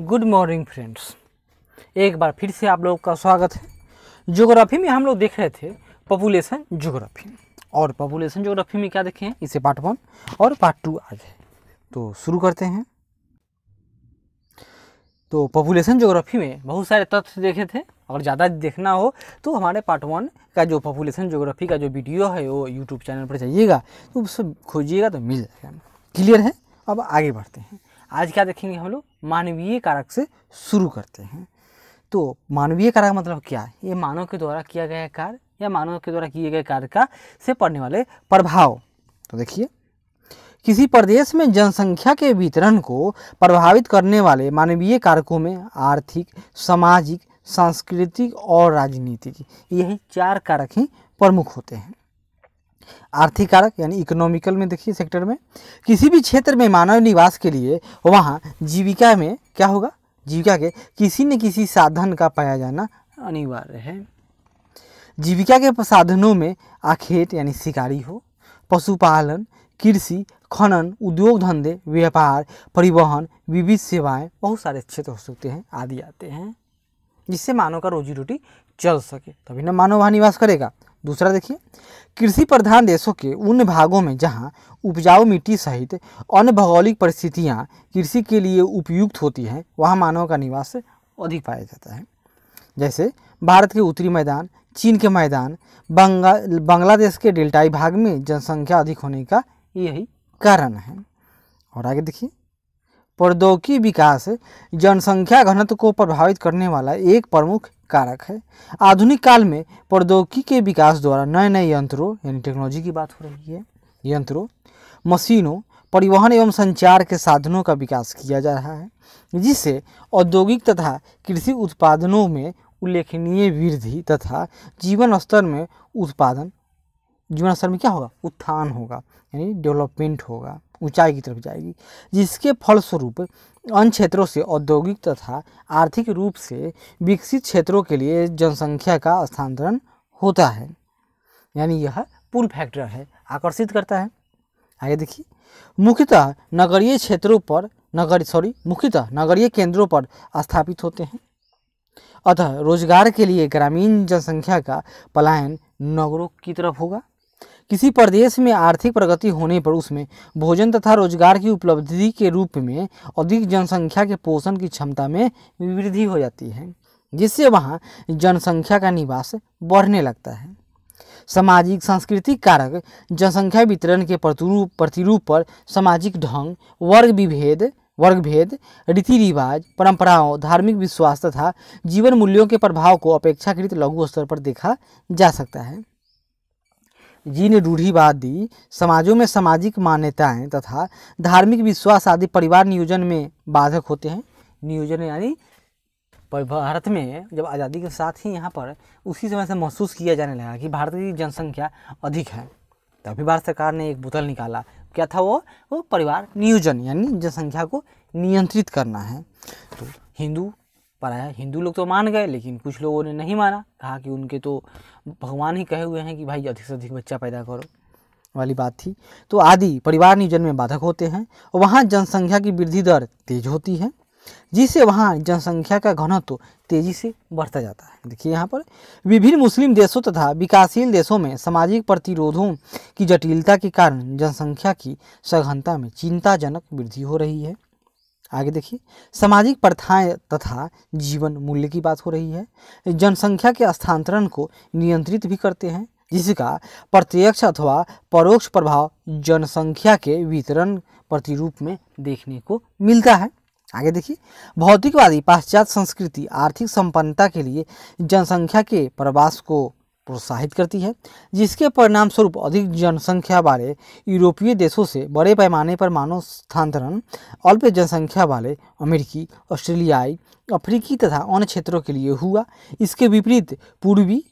good morning friends एक बार फिर से आप लोगों का स्वागत है जोग्राफी में हम लोग देख रहे थे पॉपुलेशन जोग्राफी और पॉपुलेशन जोग्राफी में क्या देखे हैं इसे पार्ट वन और पार्ट टू आज है तो शुरू करते हैं तो पॉपुलेशन जोग्राफी में बहुत सारे तथ्य देखे थे अगर ज़्यादा देखना हो तो हमारे पार्ट वन का जो पॉपुलेशन जोग्राफी का जो वीडियो है वो यूट्यूब चैनल पर जाइएगा तो उससे खोजिएगा तो मिल जाएगा क्लियर है अब आगे बढ़ते हैं आज क्या देखेंगे हम लोग मानवीय कारक से शुरू करते हैं तो मानवीय कारक मतलब क्या है ये मानव के द्वारा किया गया कार्य या मानव के द्वारा किए गए कार्य का से पड़ने वाले प्रभाव तो देखिए किसी प्रदेश में जनसंख्या के वितरण को प्रभावित करने वाले मानवीय कारकों में आर्थिक सामाजिक सांस्कृतिक और राजनीतिक यही चार कारक ही प्रमुख होते हैं आर्थिक कारक यानी इकोनॉमिकल में देखिए सेक्टर में किसी भी क्षेत्र में मानव निवास के लिए वहाँ जीविका में क्या होगा जीविका के किसी न किसी साधन का पाया जाना अनिवार्य है जीविका के साधनों में आखेट यानी शिकारी हो पशुपालन कृषि खनन उद्योग धंधे व्यापार परिवहन विविध सेवाएं बहुत सारे क्षेत्र हो सकते हैं आदि आते हैं जिससे मानव का रोजी रोटी चल सके तभी ना मानव वहाँ निवास करेगा दूसरा देखिए कृषि प्रधान देशों के उन भागों में जहाँ उपजाऊ मिट्टी सहित अन्य भौगोलिक परिस्थितियाँ कृषि के लिए उपयुक्त होती हैं वहाँ मानव का निवास अधिक पाया जाता है जैसे भारत के उत्तरी मैदान चीन के मैदान बंगा बांग्लादेश के डेल्टाई भाग में जनसंख्या अधिक होने का यही कारण है और आगे देखिए प्रौद्योगिकी विकास जनसंख्या घनत्व को प्रभावित करने वाला एक प्रमुख कारक है आधुनिक काल में प्रौद्योगिकी के विकास द्वारा नए नए यंत्रों यानी टेक्नोलॉजी की बात हो रही है यंत्रों मशीनों परिवहन एवं संचार के साधनों का विकास किया जा रहा है जिससे औद्योगिक तथा कृषि उत्पादनों में उल्लेखनीय वृद्धि तथा जीवन स्तर में उत्पादन जीवन स्तर में क्या होगा उत्थान होगा यानी डेवलपमेंट होगा ऊंचाई की तरफ जाएगी जिसके फलस्वरूप अन्य क्षेत्रों से औद्योगिक तथा आर्थिक रूप से विकसित क्षेत्रों के लिए जनसंख्या का स्थानांतरण होता है यानी यह पुल फैक्टर है आकर्षित करता है आगे देखिए मुख्यतः नगरीय क्षेत्रों पर नगर सॉरी मुख्यतः नगरीय केंद्रों पर स्थापित होते हैं अतः रोजगार के लिए ग्रामीण जनसंख्या का पलायन नगरों की तरफ होगा किसी प्रदेश में आर्थिक प्रगति होने पर उसमें भोजन तथा रोजगार की उपलब्धि के रूप में अधिक जनसंख्या के पोषण की क्षमता में वृद्धि हो जाती है जिससे वहाँ जनसंख्या का निवास बढ़ने लगता है सामाजिक सांस्कृतिक कारक जनसंख्या वितरण के प्रतिरूप प्रतिरूप पर सामाजिक ढंग वर्ग विभेद वर्ग भेद रीति रिवाज परंपराओं धार्मिक विश्वास तथा जीवन मूल्यों के प्रभाव को अपेक्षाकृत लघु स्तर पर देखा जा सकता है जी ने रूढ़ीवादी समाजों में सामाजिक मान्यताएं तथा धार्मिक विश्वास आदि परिवार नियोजन में बाधक होते हैं नियोजन यानी भारत में जब आज़ादी के साथ ही यहाँ पर उसी समय से महसूस किया जाने लगा कि भारत की जनसंख्या अधिक है तभी भारत सरकार ने एक बोतल निकाला क्या था वो वो परिवार नियोजन यानी जनसंख्या को नियंत्रित करना है तो हिंदू पर आया हिंदू लोग तो मान गए लेकिन कुछ लोगों ने नहीं माना कहा कि उनके तो भगवान ही कहे हुए हैं कि भाई अधिक से अधिक बच्चा पैदा करो वाली बात थी तो आदि परिवार नियोजन में बाधक होते हैं और वहाँ जनसंख्या की वृद्धि दर तेज होती है जिससे वहाँ जनसंख्या का घनत्व तेजी से बढ़ता जाता है देखिए यहाँ पर विभिन्न मुस्लिम देशों तथा विकासशील देशों में सामाजिक प्रतिरोधों की जटिलता के कारण जनसंख्या की सघनता में चिंताजनक वृद्धि हो रही है आगे देखिए सामाजिक प्रथाएं तथा जीवन मूल्य की बात हो रही है जनसंख्या के स्थानांतरण को नियंत्रित भी करते हैं जिसका प्रत्यक्ष अथवा परोक्ष प्रभाव जनसंख्या के वितरण प्रतिरूप में देखने को मिलता है आगे देखिए भौतिकवादी पाश्चात्य संस्कृति आर्थिक संपन्नता के लिए जनसंख्या के प्रवास को प्रोत्साहित करती है जिसके परिणाम स्वरूप अधिक जनसंख्या वाले यूरोपीय देशों से बड़े पैमाने पर मानव स्थानांतरण अल्प जनसंख्या वाले अमेरिकी ऑस्ट्रेलियाई अफ्रीकी तथा अन्य क्षेत्रों के लिए हुआ इसके विपरीत पूर्वी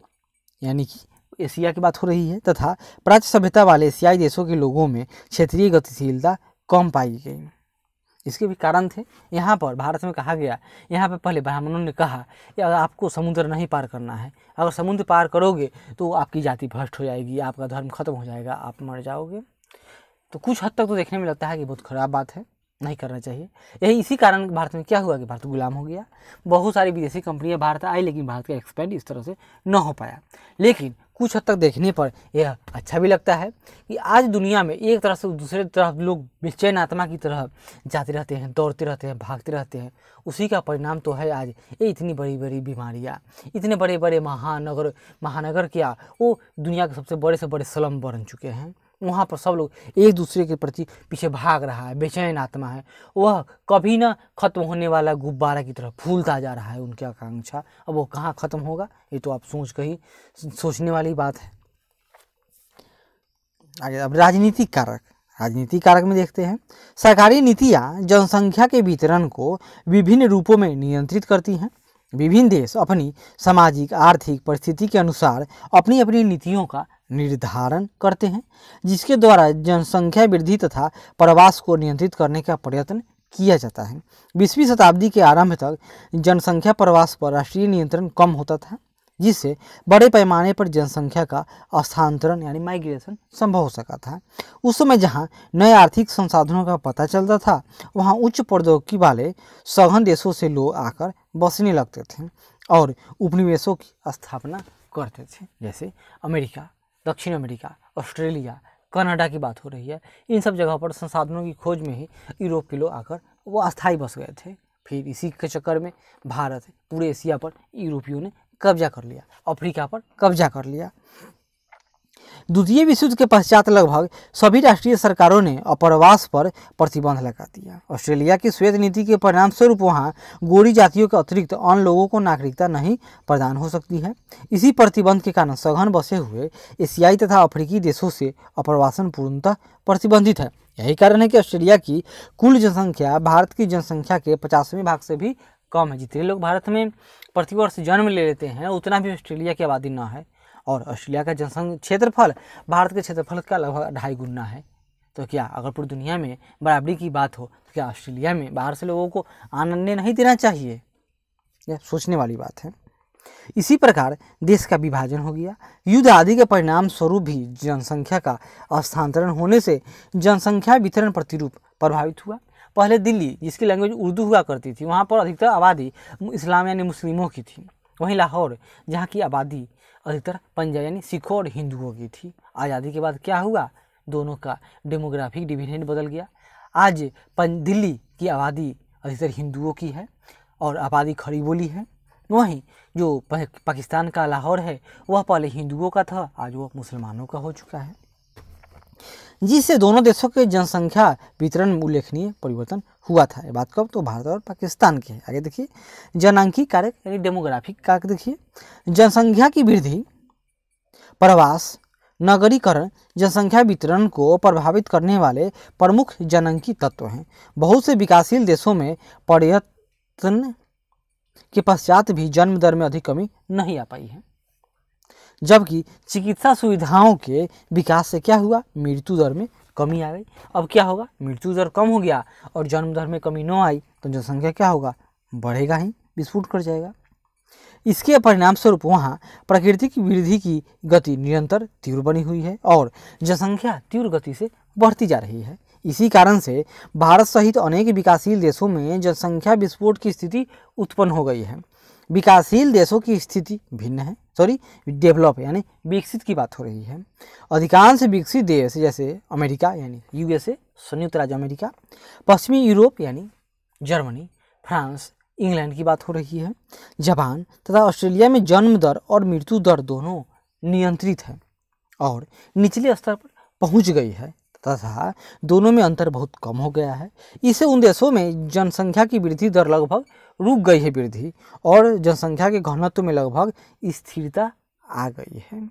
यानी कि एशिया की बात हो रही है तथा प्राच्य सभ्यता वाले एशियाई देशों के लोगों में क्षेत्रीय गतिशीलता कम पाई गई इसके भी कारण थे यहाँ पर भारत में कहा गया यहाँ पर पहले ब्राह्मणों ने कहा कि अगर आपको समुद्र नहीं पार करना है अगर समुद्र पार करोगे तो आपकी जाति भ्रष्ट हो जाएगी आपका धर्म खत्म हो जाएगा आप मर जाओगे तो कुछ हद तक तो देखने में लगता है कि बहुत ख़राब बात है नहीं करना चाहिए यही इसी कारण भारत में क्या हुआ कि भारत गुलाम हो गया बहुत सारी विदेशी कंपनियां भारत आई लेकिन भारत का एक्सपेंड इस तरह से न हो पाया लेकिन कुछ हद तक देखने पर यह अच्छा भी लगता है कि आज दुनिया में एक तरह से दूसरे तरफ लोग बेचैन आत्मा की तरह जाते रहते हैं दौड़ते रहते हैं भागते रहते हैं उसी का परिणाम तो है आज ये इतनी बड़ी बड़ी बीमारियाँ इतने बड़े बड़े महानगर महानगर क्या वो दुनिया के सबसे बड़े से बड़े स्लम बन चुके हैं वहाँ पर सब लोग एक दूसरे के प्रति पीछे भाग रहा है बेचैन आत्मा है वह कभी ना खत्म होने वाला गुब्बारा की तरह फूलता जा रहा है उनकी आकांक्षा अब वो कहाँ ख़त्म होगा ये तो आप सोच कर ही सोचने वाली बात है आगे अब राजनीतिक कारक राजनीतिक कारक में देखते हैं सरकारी नीतियाँ जनसंख्या के वितरण को विभिन्न रूपों में नियंत्रित करती हैं विभिन्न देश अपनी सामाजिक आर्थिक परिस्थिति के अनुसार अपनी अपनी नीतियों का निर्धारण करते हैं जिसके द्वारा जनसंख्या वृद्धि तथा प्रवास को नियंत्रित करने का प्रयत्न किया जाता है बीसवीं शताब्दी के आरंभ तक जनसंख्या प्रवास पर राष्ट्रीय नियंत्रण कम होता था जिससे बड़े पैमाने पर जनसंख्या का स्थानांतरण यानी माइग्रेशन संभव हो सका था उस समय जहाँ नए आर्थिक संसाधनों का पता चलता था वहाँ उच्च प्रौद्योगिकी वाले सघन देशों से लोग आकर बसने लगते थे और उपनिवेशों की स्थापना करते थे जैसे अमेरिका दक्षिण अमेरिका ऑस्ट्रेलिया कनाडा की बात हो रही है इन सब जगह पर संसाधनों की खोज में ही यूरोप के लोग आकर वो अस्थाई बस गए थे फिर इसी के चक्कर में भारत पूरे एशिया पर यूरोपियों ने कब्जा कर लिया अफ्रीका पर कब्जा कर लिया द्वितीय विश्व युद्ध के पश्चात लगभग सभी राष्ट्रीय सरकारों ने अप्रवास पर प्रतिबंध लगा दिया ऑस्ट्रेलिया की श्वेत नीति के परिणाम स्वरूप वहाँ गोरी जातियों के अतिरिक्त अन्य लोगों को नागरिकता नहीं प्रदान हो सकती है इसी प्रतिबंध के कारण सघन बसे हुए एशियाई तथा अफ्रीकी देशों से अप्रवासन पूर्णतः प्रतिबंधित है यही कारण है कि ऑस्ट्रेलिया की कुल जनसंख्या भारत की जनसंख्या के पचासवें भाग से भी कम है जितने लोग भारत में प्रतिवर्ष जन्म ले लेते हैं उतना भी ऑस्ट्रेलिया की आबादी न है और ऑस्ट्रेलिया का जनसंघ क्षेत्रफल भारत के क्षेत्रफल का लगभग ढाई गुना है तो क्या अगर पूरी दुनिया में बराबरी की बात हो तो क्या ऑस्ट्रेलिया में बाहर से लोगों को आनंद नहीं देना चाहिए यह सोचने वाली बात है इसी प्रकार देश का विभाजन हो गया युद्ध आदि के परिणाम स्वरूप भी जनसंख्या का स्थानांतरण होने से जनसंख्या वितरण प्रतिरूप प्रभावित हुआ पहले दिल्ली जिसकी लैंग्वेज उर्दू हुआ करती थी वहाँ पर अधिकतर आबादी इस्लाम यानी मुस्लिमों की थी वहीं लाहौर जहाँ की आबादी अधिकतर पंजाब यानी सिखों और हिंदुओं की थी आज़ादी के बाद क्या हुआ दोनों का डेमोग्राफिक डिविडेंट बदल गया आज दिल्ली की आबादी अधिकतर हिंदुओं की है और आबादी खड़ी बोली है वहीं जो पाकिस्तान का लाहौर है वह पहले हिंदुओं का था आज वह मुसलमानों का हो चुका है जिससे दोनों देशों के जनसंख्या वितरण में उल्लेखनीय परिवर्तन हुआ था ये बात कब तो भारत और पाकिस्तान की आगे देखिए जनांकी कार्य यानी डेमोग्राफिक कारक देखिए जनसंख्या की वृद्धि प्रवास नगरीकरण जनसंख्या वितरण को प्रभावित करने वाले प्रमुख जनंकी तत्व हैं बहुत से विकासशील देशों में पर्यटन के पश्चात भी जन्म दर में अधिक कमी नहीं आ पाई है जबकि चिकित्सा सुविधाओं के विकास से क्या हुआ मृत्यु दर में कमी आ गई अब क्या होगा मृत्यु दर कम हो गया और जन्म दर में कमी न आई तो जनसंख्या क्या होगा बढ़ेगा ही विस्फोट कर जाएगा इसके परिणाम स्वरूप वहाँ प्राकृतिक वृद्धि की गति निरंतर तीव्र बनी हुई है और जनसंख्या तीव्र गति से बढ़ती जा रही है इसी कारण से भारत सहित अनेक विकासशील देशों में जनसंख्या विस्फोट की स्थिति उत्पन्न हो गई है विकासशील देशों की स्थिति भिन्न है सॉरी डेवलप यानी विकसित की बात हो रही है अधिकांश विकसित देश जैसे अमेरिका यानी यूएसए संयुक्त राज्य अमेरिका पश्चिमी यूरोप यानी जर्मनी फ्रांस इंग्लैंड की बात हो रही है जापान तथा ऑस्ट्रेलिया में जन्म दर और मृत्यु दर दोनों नियंत्रित है और निचले स्तर पर पहुंच गई है तथा दोनों में अंतर बहुत कम हो गया है इससे उन देशों में जनसंख्या की वृद्धि दर लगभग रुक गई है वृद्धि और जनसंख्या के घनत्व में लगभग स्थिरता आ गई है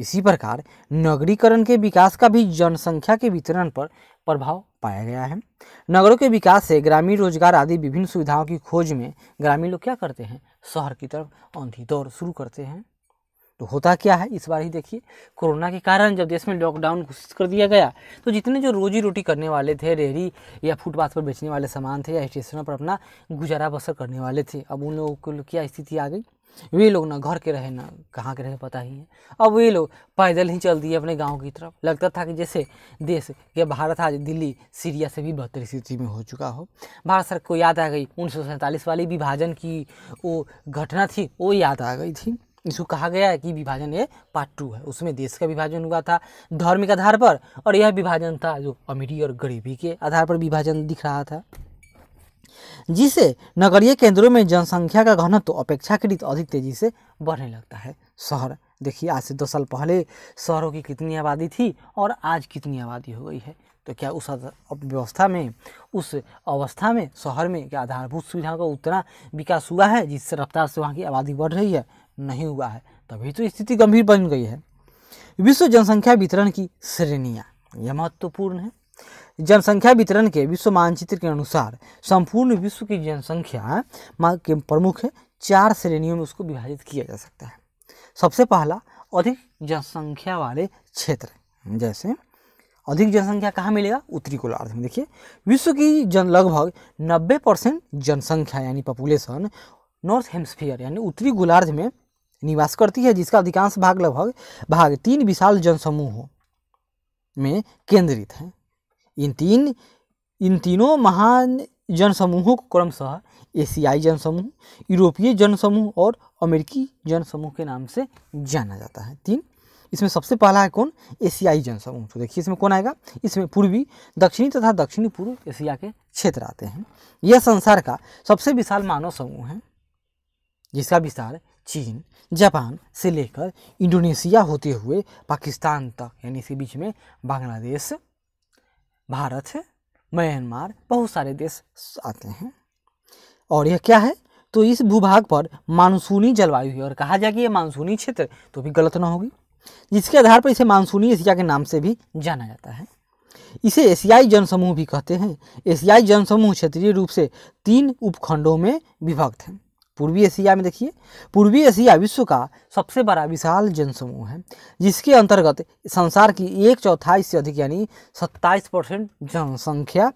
इसी प्रकार नगरीकरण के विकास का भी जनसंख्या के वितरण पर प्रभाव पाया गया है नगरों के विकास से ग्रामीण रोजगार आदि विभिन्न सुविधाओं की खोज में ग्रामीण लोग क्या करते हैं शहर की तरफ आंधी दौड़ शुरू करते हैं तो होता क्या है इस बार ही देखिए कोरोना के कारण जब देश में लॉकडाउन घोषित कर दिया गया तो जितने जो रोजी रोटी करने वाले थे रेहड़ी या फुटपाथ पर बेचने वाले सामान थे या स्टेशनों पर अपना गुजारा बसर करने वाले थे अब उन लोगों को क्या स्थिति आ गई वे लोग ना घर के रहे ना कहाँ के रहे पता ही है अब वे लोग पैदल ही चल दिए अपने गाँव की तरफ लगता था कि जैसे देश या भारत आज दिल्ली सीरिया से भी बेहतर स्थिति में हो चुका हो भारत सरकार को याद आ गई उन्नीस वाली विभाजन की वो घटना थी वो याद आ गई थी इसको कहा गया है कि विभाजन ये पार्ट टू है उसमें देश का विभाजन हुआ था धर्म के आधार पर और यह विभाजन था जो अमीरी और गरीबी के आधार पर विभाजन दिख रहा था जिसे नगरीय केंद्रों में जनसंख्या का घनत्व तो अपेक्षाकृत अधिक तेजी से बढ़ने लगता है शहर देखिए आज से दो साल पहले शहरों की कितनी आबादी थी और आज कितनी आबादी हो गई है तो क्या उस व्यवस्था में उस अवस्था में शहर में क्या आधारभूत सुविधाओं का उतना विकास हुआ है जिससे रफ्तार से वहाँ की आबादी बढ़ रही है नहीं हुआ है तभी तो स्थिति गंभीर बन गई है विश्व जनसंख्या वितरण की श्रेणियाँ यह महत्वपूर्ण है जनसंख्या वितरण के विश्व मानचित्र के अनुसार संपूर्ण विश्व की जनसंख्या के प्रमुख चार श्रेणियों में उसको विभाजित किया जा सकता है सबसे पहला अधिक जनसंख्या वाले क्षेत्र जैसे अधिक जनसंख्या कहाँ मिलेगा उत्तरी गोलार्ध में देखिए विश्व की जन लगभग 90 परसेंट जनसंख्या यानी पॉपुलेशन नॉर्थ हेम्सफियर यानी उत्तरी गोलार्ध में निवास करती है जिसका अधिकांश भाग लगभग भाग तीन विशाल जनसमूहों में केंद्रित है इन तीन इन तीनों महान जनसमूहों को क्रमशः एशियाई जनसमूह यूरोपीय जनसमूह और अमेरिकी जनसमूह के नाम से जाना जाता है तीन इसमें सबसे पहला है कौन एशियाई जनसमूह तो देखिए इसमें कौन आएगा इसमें पूर्वी दक्षिणी तथा दक्षिणी पूर्व एशिया के क्षेत्र आते हैं यह संसार का सबसे विशाल मानव समूह है जिसका विस्तार चीन जापान से लेकर इंडोनेशिया होते हुए पाकिस्तान तक यानी इसी बीच में बांग्लादेश भारत म्यांमार बहुत सारे देश आते हैं और यह क्या है तो इस भूभाग पर मानसूनी जलवायु है और कहा जाए कि यह मानसूनी क्षेत्र तो भी गलत ना होगी जिसके आधार पर इसे मानसूनी एशिया के नाम से भी जाना जाता है इसे एशियाई जनसमूह भी कहते हैं एशियाई जनसमूह क्षेत्रीय रूप से तीन उपखंडों में विभक्त हैं पूर्वी एशिया में देखिए पूर्वी एशिया विश्व का सबसे बड़ा विशाल जनसमूह है जिसके अंतर्गत संसार की एक चौथाई से अधिक यानी सत्ताईस परसेंट जनसंख्या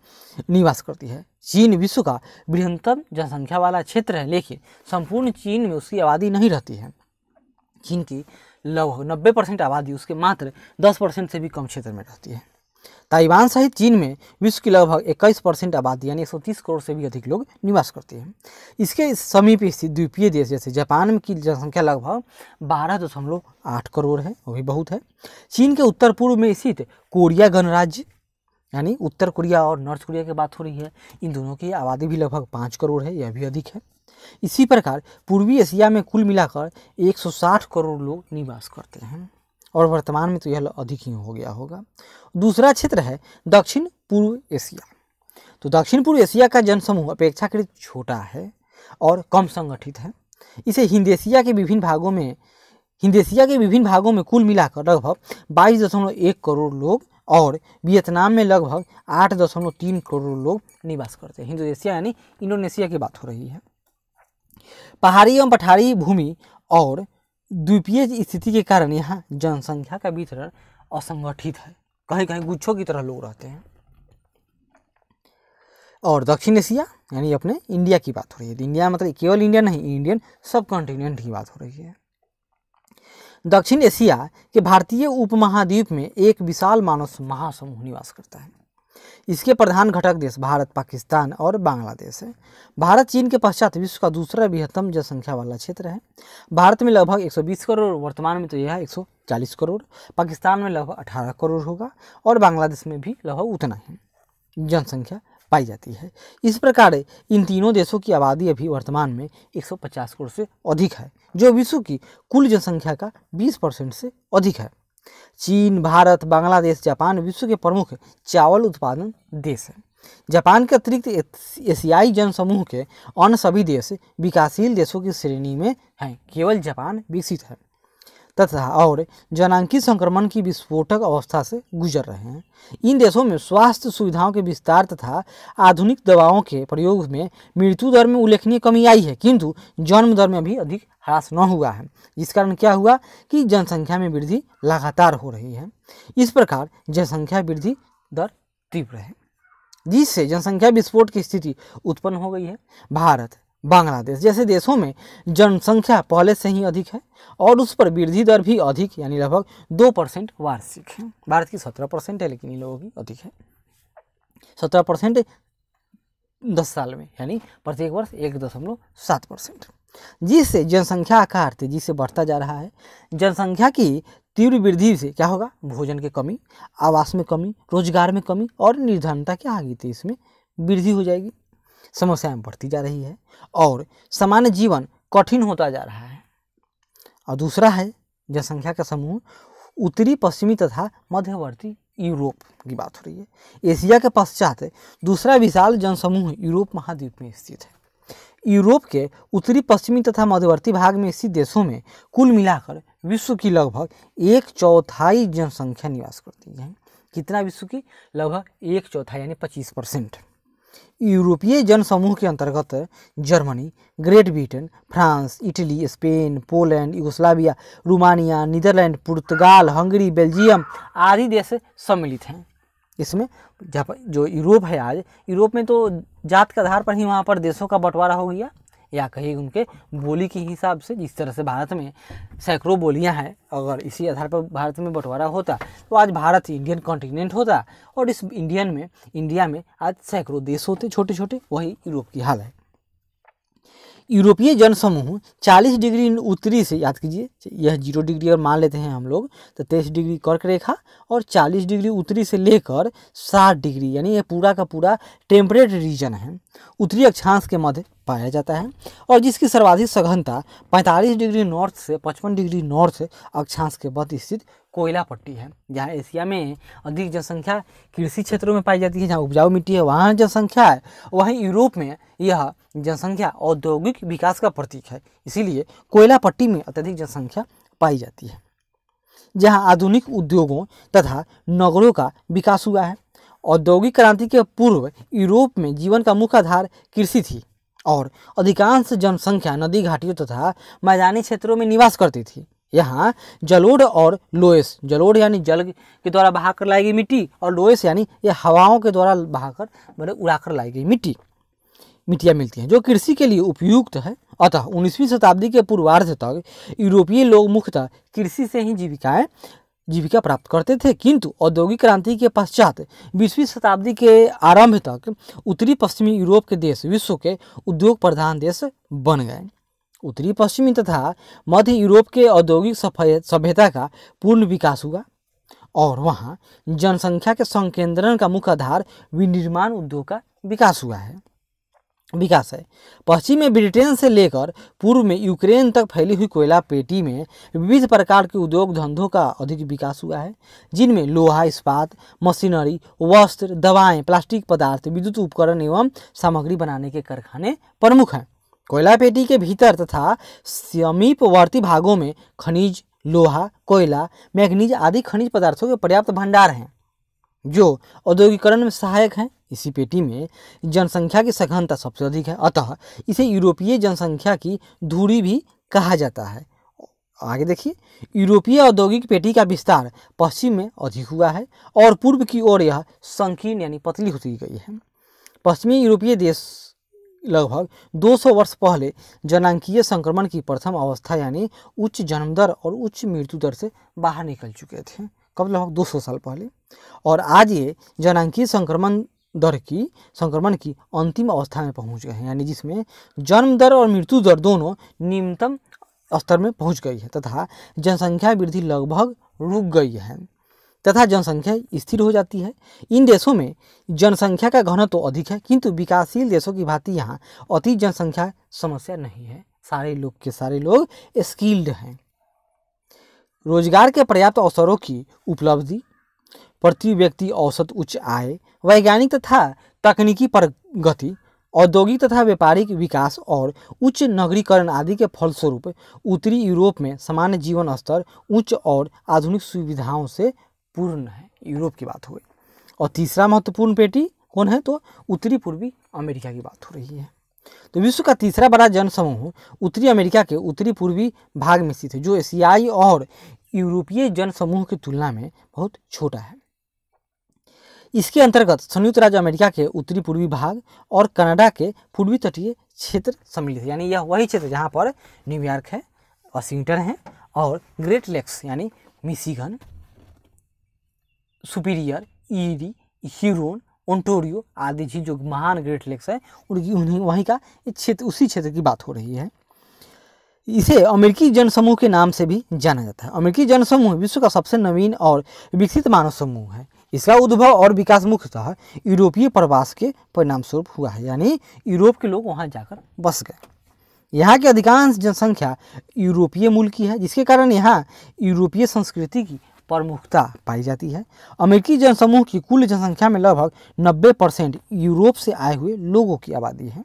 निवास करती है चीन विश्व का बृहत्तम जनसंख्या वाला क्षेत्र है लेकिन संपूर्ण चीन में उसकी आबादी नहीं रहती है चीन की लगभग नब्बे परसेंट आबादी उसके मात्र दस परसेंट से भी कम क्षेत्र में रहती है ताइवान सहित चीन में विश्व की लगभग 21 परसेंट आबादी यानी 130 करोड़ से भी अधिक लोग निवास करते हैं इसके समीप स्थित द्वीपीय देश जैसे जापान की जनसंख्या लगभग बारह दशमलव आठ करोड़ है वो भी बहुत है चीन के उत्तर पूर्व में स्थित कोरिया गणराज्य यानी उत्तर कोरिया और नॉर्थ कोरिया की बात हो रही है इन दोनों की आबादी भी लगभग पाँच करोड़ है यह भी अधिक है इसी प्रकार पूर्वी एशिया में कुल मिलाकर एक करोड़ लोग निवास करते हैं और वर्तमान में तो यह अधिक ही हो गया होगा दूसरा क्षेत्र है दक्षिण पूर्व एशिया तो दक्षिण पूर्व एशिया का जनसमूह अपेक्षाकृत छोटा है और कम संगठित है इसे हिंदेशिया के विभिन्न भागों में हिंदेशिया के विभिन्न भागों में कुल मिलाकर लगभग बाईस दशमलव एक करोड़ लोग और वियतनाम में लगभग आठ दशमलव तीन करोड़ लोग निवास करते हैं हिंदोनेशिया यानी इंडोनेशिया की बात हो रही है पहाड़ी एवं पठारी भूमि और द्वीपीय स्थिति के कारण यहाँ जनसंख्या का वितरण असंगठित है कहीं कहीं गुच्छों की तरह लोग रहते हैं और दक्षिण एशिया यानी अपने इंडिया की बात हो रही है इंडिया मतलब केवल इंडिया नहीं इंडियन सब कॉन्टिनेंट की बात हो रही है दक्षिण एशिया के भारतीय उपमहाद्वीप में एक विशाल मानव महासमूह निवास करता है इसके प्रधान घटक देश भारत पाकिस्तान और बांग्लादेश है भारत चीन के पश्चात विश्व का दूसरा बृहत्तम जनसंख्या वाला क्षेत्र है भारत में लगभग 120 करोड़ वर्तमान में तो यह है 140 करोड़ पाकिस्तान में लगभग 18 करोड़ होगा और बांग्लादेश में भी लगभग उतना ही जनसंख्या पाई जाती है इस प्रकार इन तीनों देशों की आबादी अभी वर्तमान में 150 करोड़ से अधिक है जो विश्व की कुल जनसंख्या का 20 परसेंट से अधिक है चीन भारत बांग्लादेश जापान विश्व के प्रमुख चावल उत्पादन देश हैं जापान के अतिरिक्त एशियाई जनसमूह के अन्य सभी देश विकासशील देशों की श्रेणी में हैं केवल जापान विकसित है तथा और जनांकी संक्रमण की विस्फोटक अवस्था से गुजर रहे हैं इन देशों में स्वास्थ्य सुविधाओं के विस्तार तथा आधुनिक दवाओं के प्रयोग में मृत्यु दर में उल्लेखनीय कमी आई है किंतु जन्म दर में भी अधिक ह्रास न हुआ है इस कारण क्या हुआ कि जनसंख्या में वृद्धि लगातार हो रही है इस प्रकार जनसंख्या वृद्धि दर तीव्र है जिससे जनसंख्या विस्फोट की स्थिति उत्पन्न हो गई है भारत बांग्लादेश जैसे देशों में जनसंख्या पहले से ही अधिक है और उस पर वृद्धि दर भी अधिक यानी लगभग दो परसेंट वार्षिक है भारत की सत्रह परसेंट है लेकिन इन लोगों की अधिक है सत्रह परसेंट दस साल में यानी प्रत्येक वर्ष एक दशमलव सात परसेंट जिससे जनसंख्या आकार तेजी जिससे बढ़ता जा रहा है जनसंख्या की तीव्र वृद्धि से क्या होगा भोजन की कमी आवास में कमी रोजगार में कमी और निर्धनता क्या आगे तेईस तो में वृद्धि हो जाएगी समस्याएं बढ़ती जा रही है और सामान्य जीवन कठिन होता जा रहा है और दूसरा है जनसंख्या का समूह उत्तरी पश्चिमी तथा मध्यवर्ती यूरोप की बात हो रही है एशिया के पश्चात दूसरा विशाल जनसमूह यूरोप महाद्वीप में स्थित है यूरोप के उत्तरी पश्चिमी तथा मध्यवर्ती भाग में स्थित देशों में कुल मिलाकर विश्व की लगभग एक चौथाई जनसंख्या निवास करती है कितना विश्व की लगभग एक चौथाई यानी पच्चीस परसेंट यूरोपीय जनसमूह के अंतर्गत Germany Great Britain France Italy Spain Poland Yugoslavia Romania Netherland पुर्तगाल हंगरी बेल्जियम आदि देश सम्मिलित हैं इसमें जो यूरोप है आज यूरोप में तो जात के आधार पर ही वहाँ पर देशों का बंटवारा हो गया या कहीं उनके बोली के हिसाब से जिस तरह से भारत में सैकड़ों बोलियां हैं अगर इसी आधार पर भारत में बंटवारा होता तो आज भारत इंडियन कॉन्टिनेंट होता और इस इंडियन में इंडिया में आज सैकड़ों देश होते छोटे छोटे वही यूरोप की हाल है यूरोपीय जनसमूह 40 डिग्री उत्तरी से याद कीजिए यह जीरो डिग्री और मान लेते हैं हम लोग तो तेईस डिग्री कर्क रेखा और 40 डिग्री उत्तरी से लेकर 60 डिग्री यानी यह पूरा का पूरा टेम्परेट रीजन है उत्तरी अक्षांश के मध्य पाया जाता है और जिसकी सर्वाधिक सघनता 45 डिग्री नॉर्थ से 55 डिग्री नॉर्थ अक्षांश के बाद स्थित कोयला पट्टी है जहाँ एशिया में अधिक जनसंख्या कृषि क्षेत्रों में पाई जाती है जहाँ उपजाऊ मिट्टी है वहाँ जनसंख्या है वहीं यूरोप में यह जनसंख्या औद्योगिक विकास का प्रतीक है इसीलिए कोयला पट्टी में अत्यधिक जनसंख्या पाई जाती है जहाँ आधुनिक उद्योगों तथा नगरों का विकास हुआ है औद्योगिक क्रांति के पूर्व यूरोप में जीवन का मुख्य आधार कृषि थी और अधिकांश जनसंख्या नदी घाटियों तथा मैदानी क्षेत्रों में निवास करती थी यहाँ जलोढ़ और लोएस जलोढ़ यानी जल के द्वारा बहाकर लाई गई मिट्टी और लोएस यानी ये हवाओं के द्वारा बहाकर मतलब उड़ाकर लाई गई मिट्टी मिट्टियाँ मिलती हैं जो कृषि के लिए उपयुक्त है अतः उन्नीसवीं शताब्दी के पूर्वार्ध तक यूरोपीय लोग मुख्यतः कृषि से ही जीविकाएं जीविका प्राप्त करते थे किंतु औद्योगिक क्रांति के पश्चात बीसवीं शताब्दी के आरंभ तक उत्तरी पश्चिमी यूरोप के देश विश्व के उद्योग प्रधान देश बन गए उत्तरी पश्चिमी तथा मध्य यूरोप के औद्योगिक सभ्यता का पूर्ण विकास हुआ और वहाँ जनसंख्या के संकेंद्रण का मुख्य आधार विनिर्माण उद्योग का विकास हुआ है विकास है पश्चिम में ब्रिटेन से लेकर पूर्व में यूक्रेन तक फैली हुई कोयला पेटी में विविध प्रकार के उद्योग धंधों का अधिक विकास हुआ है जिनमें लोहा इस्पात मशीनरी वस्त्र दवाएं प्लास्टिक पदार्थ विद्युत उपकरण एवं सामग्री बनाने के कारखाने प्रमुख हैं कोयला पेटी के भीतर तथा समीपवर्ती भागों में खनिज लोहा कोयला मैग्नीज आदि खनिज पदार्थों के पर्याप्त भंडार हैं जो औद्योगिकरण में सहायक हैं इसी पेटी में जनसंख्या की सघनता सबसे अधिक है अतः इसे यूरोपीय जनसंख्या की धूरी भी कहा जाता है आगे देखिए यूरोपीय औद्योगिक पेटी का विस्तार पश्चिम में अधिक हुआ है और पूर्व की ओर यह संकीर्ण यानी पतली होती गई है पश्चिमी यूरोपीय देश लगभग 200 वर्ष पहले जनांकीय संक्रमण की प्रथम अवस्था यानी उच्च जन्मदर और उच्च मृत्यु दर से बाहर निकल चुके थे कब लगभग दो सौ साल पहले और आज ये जनांकीय संक्रमण दर की संक्रमण की अंतिम अवस्था में पहुंच गए हैं यानी जिसमें जन्म दर और मृत्यु दर दोनों निम्नतम स्तर में पहुंच गई है तथा जनसंख्या वृद्धि लगभग रुक गई है तथा जनसंख्या स्थिर हो जाती है इन देशों में जनसंख्या का घनत्व तो अधिक है किंतु विकासशील देशों की भांति यहाँ अति जनसंख्या समस्या नहीं है सारे लोग के सारे लोग स्किल्ड हैं रोजगार के पर्याप्त अवसरों की उपलब्धि प्रति व्यक्ति औसत उच्च आय वैज्ञानिक तथा तकनीकी प्रगति औद्योगिक तथा व्यापारिक विकास और उच्च नगरीकरण आदि के फलस्वरूप उत्तरी यूरोप में सामान्य जीवन स्तर उच्च और आधुनिक सुविधाओं से पूर्ण है यूरोप की बात हो गई और तीसरा महत्वपूर्ण पेटी कौन है तो उत्तरी पूर्वी अमेरिका की बात हो रही है तो विश्व का तीसरा बड़ा जनसमूह उत्तरी अमेरिका के उत्तरी पूर्वी भाग में स्थित है जो एशियाई और यूरोपीय जनसमूह की तुलना में बहुत छोटा है इसके अंतर्गत संयुक्त राज्य अमेरिका के उत्तरी पूर्वी भाग और कनाडा के पूर्वी तटीय क्षेत्र सम्मिलित है यानी यह वही क्षेत्र जहाँ पर न्यूयॉर्क है वाशिंगटन है और ग्रेट लेक्स यानी Michigan Superior Erie Huron Ontario आदि जी जो महान ग्रेट लेक्स है उनकी उन्हीं वहीं का क्षेत्र उसी क्षेत्र की बात हो रही है इसे अमेरिकी जनसमूह के नाम से भी जाना जाता है अमेरिकी जनसमूह विश्व का सबसे नवीन और विकसित मानव समूह है इसका उद्भव और विकास मुख्यतः यूरोपीय प्रवास के परिणामस्वरूप हुआ है यानी यूरोप के लोग वहाँ जाकर बस गए यहाँ की अधिकांश जनसंख्या यूरोपीय मूल की है जिसके कारण यहाँ यूरोपीय संस्कृति की प्रमुखता पाई जाती है अमेरिकी जनसमूह की कुल जनसंख्या में लगभग 90 परसेंट यूरोप से आए हुए लोगों की आबादी है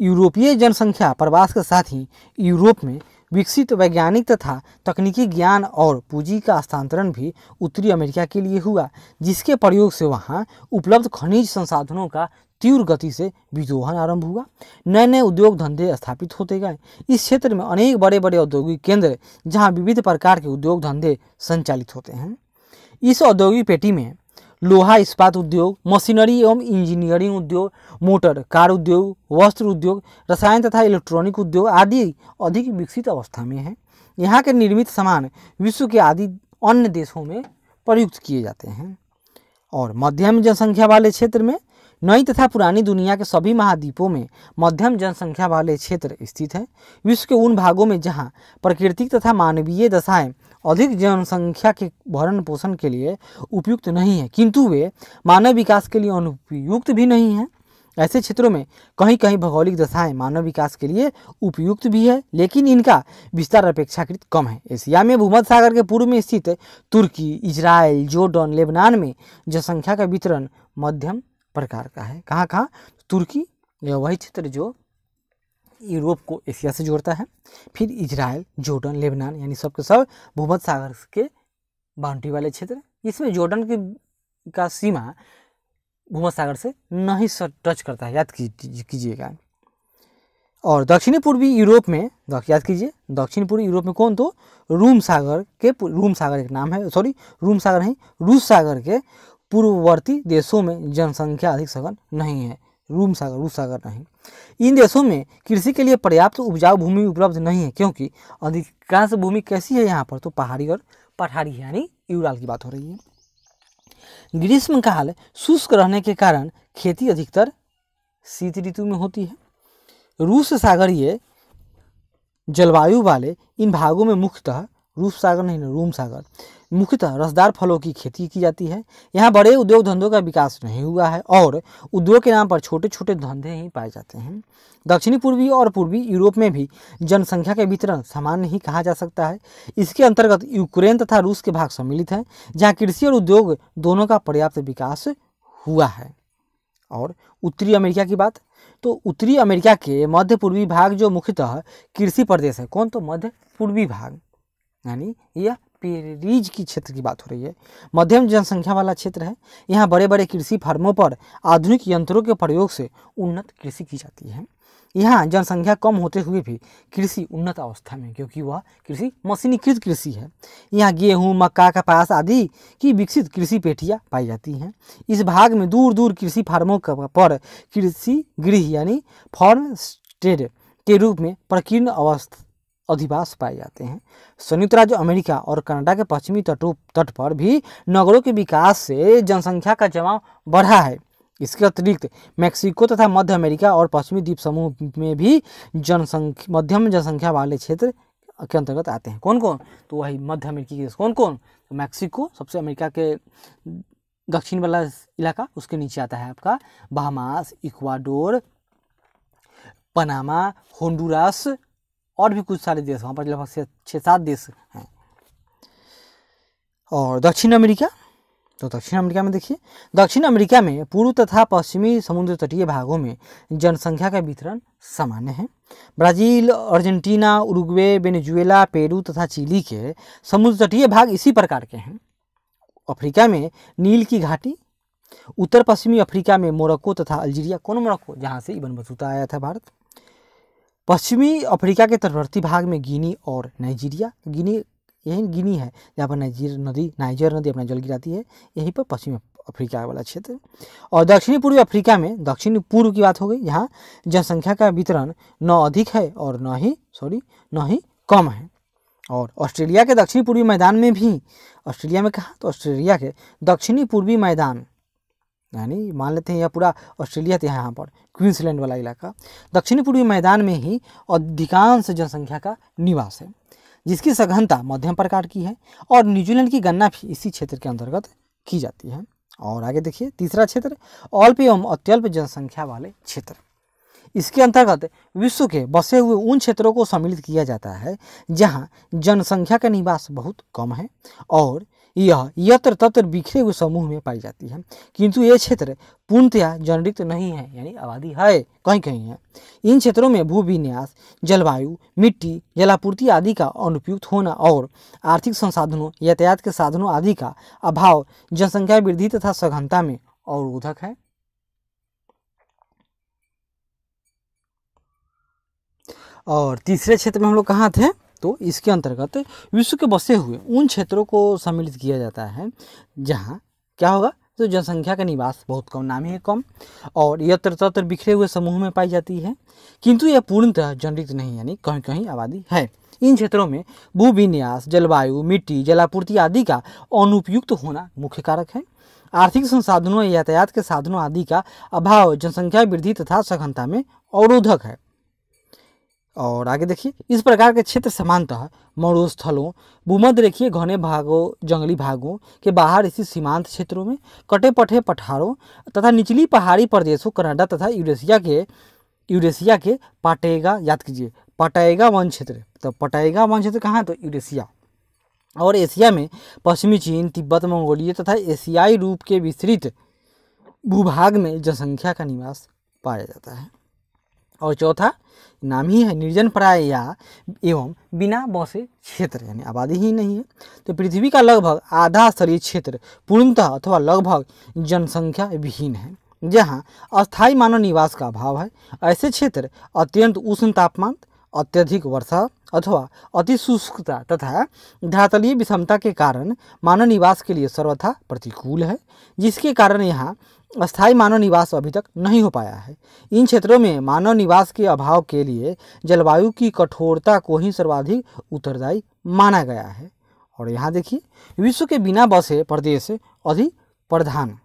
यूरोपीय जनसंख्या प्रवास के साथ ही यूरोप में विकसित वैज्ञानिक तथा तकनीकी ज्ञान और पूंजी का स्थानांतरण भी उत्तरी अमेरिका के लिए हुआ जिसके प्रयोग से वहाँ उपलब्ध खनिज संसाधनों का तीव्र गति से विदोहन आरंभ हुआ नए नए उद्योग धंधे स्थापित होते गए इस क्षेत्र में अनेक बड़े बड़े औद्योगिक केंद्र जहाँ विविध प्रकार के उद्योग धंधे संचालित होते हैं इस औद्योगिक पेटी में लोहा इस्पात उद्योग मशीनरी एवं इंजीनियरिंग उद्योग मोटर कार उद्योग वस्त्र उद्योग रसायन तथा इलेक्ट्रॉनिक उद्योग आदि अधिक विकसित अवस्था में है यहाँ के निर्मित सामान विश्व के आदि अन्य देशों में प्रयुक्त किए जाते हैं और मध्यम जनसंख्या वाले क्षेत्र में नई तथा पुरानी दुनिया के सभी महाद्वीपों में मध्यम जनसंख्या वाले क्षेत्र स्थित है विश्व के उन भागों में जहाँ प्राकृतिक तथा मानवीय दशाएं अधिक जनसंख्या के भरण पोषण के लिए उपयुक्त नहीं है किंतु वे मानव विकास के लिए अनुपयुक्त भी नहीं है ऐसे क्षेत्रों में कहीं कहीं भौगोलिक दशाएं मानव विकास के लिए उपयुक्त भी है लेकिन इनका विस्तार अपेक्षाकृत कम है एशिया में भूमध्य सागर के पूर्व में स्थित तुर्की इजराइल जोर्डन लेबनान में जनसंख्या का वितरण मध्यम प्रकार का है कहाँ कहाँ तुर्की वही क्षेत्र जो यूरोप को एशिया से जोड़ता है फिर इजराइल जॉर्डन लेबनान यानी सब के सब भूमध सागर के बाउंड्री वाले क्षेत्र इसमें जॉर्डन की का सीमा भूमध सागर से नहीं टच करता है याद कीजिएगा और दक्षिणी पूर्वी यूरोप में याद कीजिए दक्षिण पूर्वी यूरोप में कौन तो रूम सागर के रूम सागर एक नाम है सॉरी रूम सागर नहीं रूस सागर के पूर्ववर्ती देशों में जनसंख्या अधिक सघन नहीं है रूम सागर रूस सागर नहीं इन देशों में कृषि के लिए पर्याप्त उपजाऊ भूमि उपलब्ध नहीं है क्योंकि अधिकांश भूमि कैसी है यहाँ पर तो पहाड़ी और पठारी है यानी यूराल की बात हो रही है ग्रीष्मकाल शुष्क रहने के कारण खेती अधिकतर शीत ऋतु में होती है रूस सागरीय जलवायु वाले इन भागों में मुख्यतः रूप सागर नहीं रूम सागर मुख्यतः रसदार फलों की खेती की जाती है यहाँ बड़े उद्योग धंधों का विकास नहीं हुआ है और उद्योग के नाम पर छोटे छोटे धंधे ही पाए जाते हैं दक्षिणी पूर्वी और पूर्वी यूरोप में भी जनसंख्या के वितरण सामान्य ही कहा जा सकता है इसके अंतर्गत यूक्रेन तथा रूस के भाग सम्मिलित हैं जहाँ कृषि और उद्योग दोनों का पर्याप्त विकास हुआ है और उत्तरी अमेरिका की बात तो उत्तरी अमेरिका के मध्य पूर्वी भाग जो मुख्यतः कृषि प्रदेश है कौन तो मध्य पूर्वी भाग यानी यह पेरीज की क्षेत्र की बात हो रही है मध्यम जनसंख्या वाला क्षेत्र है यहाँ बड़े बड़े कृषि फार्मों पर आधुनिक यंत्रों के प्रयोग से उन्नत कृषि की जाती है यहाँ जनसंख्या कम होते हुए भी कृषि उन्नत अवस्था में क्योंकि वह कृषि मशीनीकृत कृषि है यहाँ गेहूँ मक्का कपास आदि की विकसित कृषि पेटियाँ पाई जाती हैं इस भाग में दूर दूर कृषि फार्मों पर कृषि गृह यानी फार्म स्टेड के रूप में प्रकीर्ण अवस्था अधिवास पाए जाते हैं संयुक्त राज्य अमेरिका और कनाडा के पश्चिमी तटों तट पर भी नगरों के विकास से जनसंख्या का जमाव बढ़ा है इसके अतिरिक्त मेक्सिको तथा मध्य अमेरिका और पश्चिमी द्वीप समूह में भी जनसंख्या मध्यम जनसंख्या वाले क्षेत्र के अंतर्गत आते हैं कौन कौन तो वही मध्य अमेरिकी देश कौन कौन तो मैक्सिको सबसे अमेरिका के दक्षिण वाला इलाका उसके नीचे आता है आपका बहामास इक्वाडोर पनामा होंडुरास और भी कुछ सारे देश वहाँ पर लगभग छः सात देश हैं और दक्षिण अमेरिका तो दक्षिण अमेरिका में देखिए दक्षिण अमेरिका में पूर्व तथा पश्चिमी समुद्र तटीय भागों में जनसंख्या का वितरण सामान्य है Brazil Argentina Uruguay Venezuela Peru तथा चिली के समुद्र तटीय भाग इसी प्रकार के हैं अफ्रीका में नील की घाटी उत्तर पश्चिमी अफ्रीका में मोरक्को तथा अल्जीरिया कौन मोरक्को जहाँ से इबन बतूता आया था भारत पश्चिमी अफ्रीका के तटवर्ती भाग में गिनी और नाइजीरिया गिनी यही गिनी है जहाँ पर नाइजीर नदी नाइजर नदी अपना जल गिराती है यहीं पर पश्चिमी अफ्रीका वाला क्षेत्र और दक्षिणी पूर्वी अफ्रीका में दक्षिण पूर्व की बात हो गई यहाँ जनसंख्या का वितरण न अधिक है और न ही सॉरी न ही कम है और ऑस्ट्रेलिया के दक्षिणी पूर्वी मैदान में भी ऑस्ट्रेलिया में कहा तो ऑस्ट्रेलिया के दक्षिणी पूर्वी मैदान यानी मान लेते हैं यह पूरा ऑस्ट्रेलिया था यहाँ पर क्वींसलैंड वाला इलाका दक्षिणी पूर्वी मैदान में ही अधिकांश जनसंख्या का निवास है जिसकी सघनता मध्यम प्रकार की है और न्यूजीलैंड की गणना भी इसी क्षेत्र के अंतर्गत की जाती है और आगे देखिए तीसरा क्षेत्र अल्प एवं अत्यल्प जनसंख्या वाले क्षेत्र इसके अंतर्गत विश्व के बसे हुए उन क्षेत्रों को सम्मिलित किया जाता है जहाँ जनसंख्या का निवास बहुत कम है और यह यत्र तत्र बिखरे हुए समूह में पाई जाती है किंतु ये क्षेत्र पूर्णतया जनरित नहीं है यानी आबादी है कहीं कहीं है इन क्षेत्रों में भूविन्यास जलवायु मिट्टी जलापूर्ति आदि का अनुपयुक्त होना और आर्थिक संसाधनों यातायात के साधनों आदि का अभाव जनसंख्या वृद्धि तथा सघनता में अवरोधक है और तीसरे क्षेत्र में हम लोग कहाँ थे तो इसके अंतर्गत विश्व के बसे हुए उन क्षेत्रों को सम्मिलित किया जाता है जहाँ क्या होगा तो जनसंख्या का निवास बहुत कम नाम ही कम और यत्र तत्र बिखरे हुए समूह में पाई जाती है किंतु यह पूर्णतः जनरित नहीं यानी कहीं कहीं आबादी है इन क्षेत्रों में भूविन्यास जलवायु मिट्टी जलापूर्ति आदि का अनुपयुक्त होना मुख्य कारक है आर्थिक संसाधनों यातायात के साधनों आदि का अभाव जनसंख्या वृद्धि तथा सघनता में अवरोधक है और आगे देखिए इस प्रकार के क्षेत्र समानतः मरुस्थलों भूमध रेखीय घने भागों जंगली भागों के बाहर इसी सीमांत क्षेत्रों में कटे पटे पठारों तथा निचली पहाड़ी प्रदेशों कनाडा तथा यूरेशिया के यूरेशिया के पाटेगा याद कीजिए पटाएगा वन क्षेत्र तो पटाएगा वन क्षेत्र कहाँ है तो यूरेशिया और एशिया में पश्चिमी चीन तिब्बत मंगोलिया तथा एशियाई रूप के विस्तृत भूभाग में जनसंख्या का निवास पाया जाता है और चौथा नाम ही है निर्जन प्राय या एवं बिना बसे क्षेत्र यानी आबादी ही नहीं है तो पृथ्वी का लगभग आधा स्तरीय क्षेत्र पूर्णतः अथवा लगभग जनसंख्या विहीन है जहाँ अस्थायी मानव निवास का अभाव है ऐसे क्षेत्र अत्यंत उष्ण तापमान अत्यधिक वर्षा अथवा अति शुष्कता तथा धातलीय विषमता के कारण मानव निवास के लिए सर्वथा प्रतिकूल है जिसके कारण यहाँ अस्थायी मानव निवास अभी तक नहीं हो पाया है इन क्षेत्रों में मानव निवास के अभाव के लिए जलवायु की कठोरता को ही सर्वाधिक उत्तरदायी माना गया है और यहाँ देखिए विश्व के बिना बसे प्रदेश अधिक प्रधान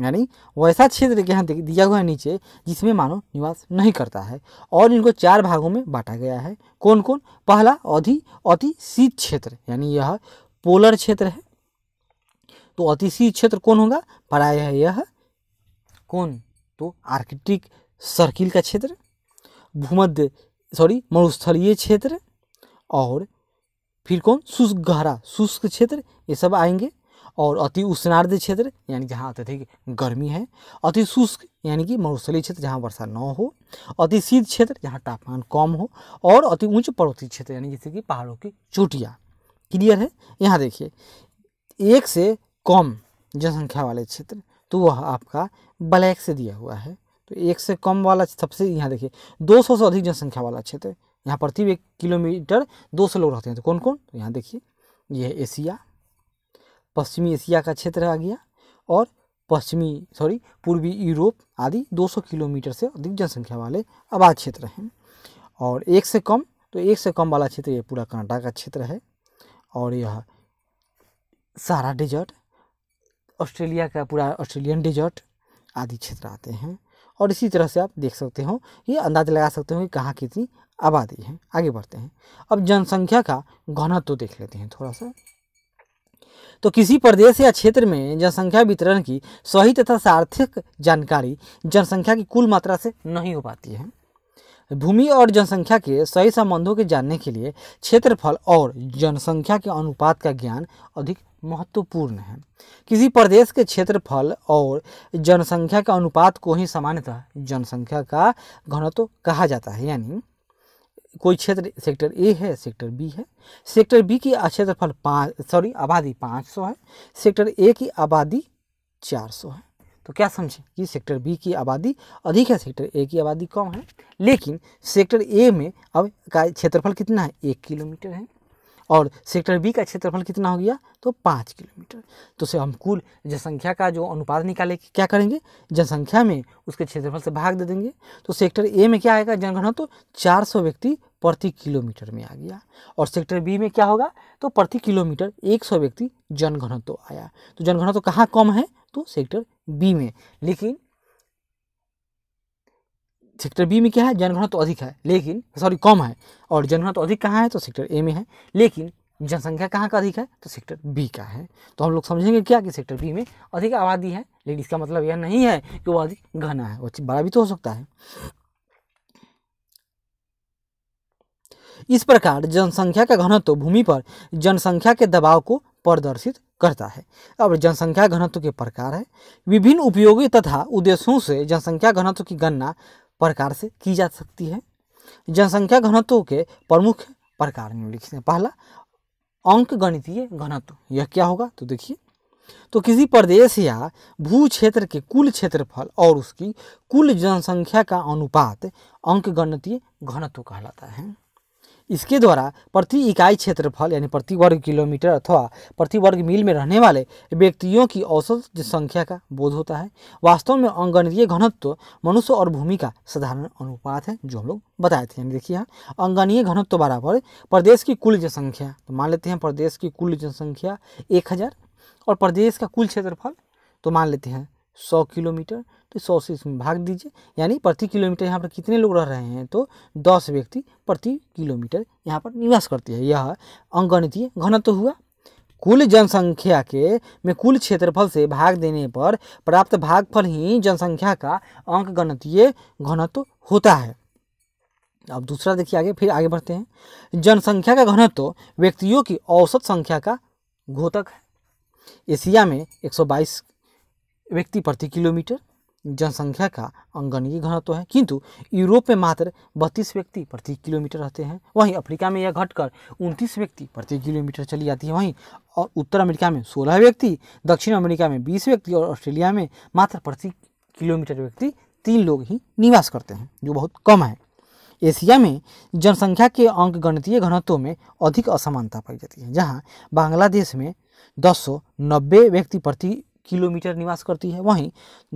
यानी वैसा क्षेत्र यहाँ दिया हुआ है नीचे जिसमें मानव निवास नहीं करता है और इनको चार भागों में बांटा गया है कौन कौन पहला अधि अति शीत क्षेत्र यानी यह पोलर क्षेत्र है तो अति शीत क्षेत्र कौन होगा पराय है यह कौन तो आर्कटिक सर्किल का क्षेत्र भूमध्य सॉरी मरुस्थलीय क्षेत्र और फिर कौन शुष्क गहरा शुष्क क्षेत्र ये सब आएंगे और अति उष्णार्ध क्षेत्र यानी जहाँ अत्यधिक गर्मी है अति शुष्क यानी कि मरुस्थलीय क्षेत्र जहाँ वर्षा न हो अति शीत क्षेत्र जहाँ तापमान कम हो और अति ऊंच पर्वतीय क्षेत्र यानी जैसे कि पहाड़ों की चोटियाँ क्लियर है यहाँ देखिए एक से कम जनसंख्या वाले क्षेत्र तो वह आपका ब्लैक से दिया हुआ है तो एक से कम वाला सबसे यहाँ देखिए 200 से अधिक जनसंख्या वाला क्षेत्र यहाँ प्रति एक किलोमीटर 200 लोग रहते हैं तो कौन कौन तो यहाँ देखिए यह एशिया पश्चिमी एशिया का क्षेत्र आ गया और पश्चिमी सॉरी पूर्वी यूरोप आदि 200 किलोमीटर से अधिक जनसंख्या वाले आबाद क्षेत्र हैं और एक से कम तो एक से कम वाला क्षेत्र ये पूरा कर्नाटक का क्षेत्र है और यह सारा डिजर्ट ऑस्ट्रेलिया का पूरा ऑस्ट्रेलियन डिजर्ट आदि क्षेत्र आते हैं और इसी तरह से आप देख सकते हो ये अंदाज लगा सकते हो कि कहाँ कितनी आबादी है आगे बढ़ते हैं अब जनसंख्या का घनत्व तो देख लेते हैं थोड़ा सा तो किसी प्रदेश या क्षेत्र में जनसंख्या वितरण की सही तथा सार्थक जानकारी जनसंख्या की कुल मात्रा से नहीं हो पाती है भूमि और जनसंख्या के सही संबंधों के जानने के लिए क्षेत्रफल और जनसंख्या के अनुपात का ज्ञान अधिक महत्वपूर्ण है किसी प्रदेश के क्षेत्रफल और जनसंख्या के अनुपात को ही सामान्यतः जनसंख्या का घनत्व कहा जाता है यानी कोई क्षेत्र सेक्टर ए है सेक्टर बी है सेक्टर बी की क्षेत्रफल पाँच सॉरी आबादी पाँच सौ है सेक्टर ए की आबादी चार सौ है तो क्या समझें कि सेक्टर बी की आबादी अधिक है सेक्टर ए की आबादी कम है लेकिन सेक्टर ए में अब का क्षेत्रफल कितना है एक किलोमीटर है और सेक्टर बी का क्षेत्रफल कितना हो गया तो पाँच किलोमीटर तो से हम कुल जनसंख्या का जो अनुपात निकाले क्या करेंगे जनसंख्या में उसके क्षेत्रफल से भाग दे देंगे तो सेक्टर ए में क्या आएगा जनगणना तो चार सौ व्यक्ति प्रति किलोमीटर में आ गया और सेक्टर बी में क्या होगा तो प्रति किलोमीटर 100 व्यक्ति जनघनत्व तो आया तो जनघनत्व तो कहाँ कम है तो सेक्टर बी में लेकिन सेक्टर बी में क्या है जनघनत्व तो अधिक है लेकिन सॉरी कम है और जनघनत्व अधिक कहाँ है तो सेक्टर ए में है लेकिन जनसंख्या कहाँ का अधिक है तो सेक्टर बी का है तो हम लोग समझेंगे क्या कि सेक्टर बी में अधिक आबादी है लेकिन इसका मतलब यह नहीं है कि वो अधिक घना है वो बड़ा भी तो हो सकता है इस प्रकार जनसंख्या का घनत्व भूमि पर जनसंख्या के दबाव को प्रदर्शित करता है अब जनसंख्या घनत्व के प्रकार है विभिन्न उपयोगी तथा उद्देश्यों से जनसंख्या घनत्व की गणना प्रकार से की जा सकती है जनसंख्या घनत्व के प्रमुख प्रकार निम्नलिखित हैं पहला अंक गणितीय घनत्व यह क्या होगा तो देखिए तो किसी प्रदेश या भू क्षेत्र के कुल क्षेत्रफल और उसकी कुल जनसंख्या का अनुपात अंक गणितीय घनत्व कहलाता है इसके द्वारा प्रति इकाई क्षेत्रफल यानी प्रति वर्ग किलोमीटर अथवा प्रति वर्ग मील में रहने वाले व्यक्तियों की औसत संख्या का बोध होता है वास्तव में अंगणीय घनत्व मनुष्य और भूमि का साधारण अनुपात है जो हम लोग बताए थे यानी देखिए यहाँ अंगणीय घनत्व बराबर प्रदेश की कुल जनसंख्या तो मान लेते हैं प्रदेश की कुल जनसंख्या एक हज़ार और प्रदेश का कुल क्षेत्रफल तो मान लेते हैं सौ किलोमीटर तो सौ से इसमें भाग दीजिए यानी प्रति किलोमीटर यहाँ पर कितने लोग रह रहे हैं तो दस व्यक्ति प्रति किलोमीटर यहाँ पर निवास करते हैं यह अंगणितीय घनत्व हुआ कुल जनसंख्या के में कुल क्षेत्रफल से भाग देने पर प्राप्त भागफल ही जनसंख्या का अंक गणतीय घनत्व होता है अब दूसरा देखिए आगे फिर आगे बढ़ते हैं जनसंख्या का घनत्व व्यक्तियों की औसत संख्या का घोतक है एशिया में 122 व्यक्ति प्रति किलोमीटर जनसंख्या का अंगणीय घनत्व तो है किंतु यूरोप में मात्र बत्तीस व्यक्ति प्रति किलोमीटर रहते हैं वहीं अफ्रीका में यह घटकर उनतीस व्यक्ति प्रति किलोमीटर चली जाती है वहीं और उत्तर अमेरिका में सोलह व्यक्ति दक्षिण अमेरिका में बीस व्यक्ति और ऑस्ट्रेलिया में मात्र प्रति किलोमीटर व्यक्ति तीन लोग ही निवास करते हैं जो बहुत कम है एशिया में जनसंख्या के अंक गणतीय घनत्व में अधिक असमानता पाई जाती है जहाँ बांग्लादेश में दस व्यक्ति प्रति किलोमीटर निवास करती है वहीं